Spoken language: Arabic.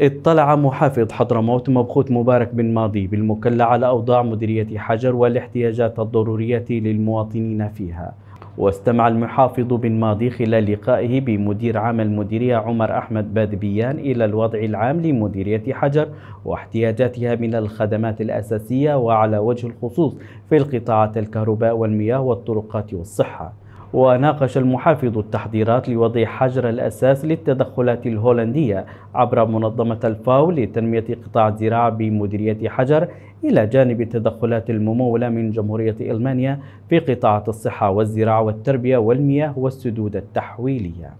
اطلع محافظ حضرموت مبخوت مبارك بن ماضي بالمكلا على أوضاع مديرية حجر والاحتياجات الضرورية للمواطنين فيها واستمع المحافظ بن ماضي خلال لقائه بمدير عام المديرية عمر أحمد بادبيان إلى الوضع العام لمديرية حجر واحتياجاتها من الخدمات الأساسية وعلى وجه الخصوص في القطاعات الكهرباء والمياه والطرقات والصحة وناقش المحافظ التحضيرات لوضع حجر الأساس للتدخلات الهولندية عبر منظمة الفاو لتنمية قطاع الزراعة بمديرية حجر إلى جانب التدخلات الممولة من جمهورية ألمانيا في قطاعات الصحة والزراعة والتربية والمياه والسدود التحويلية.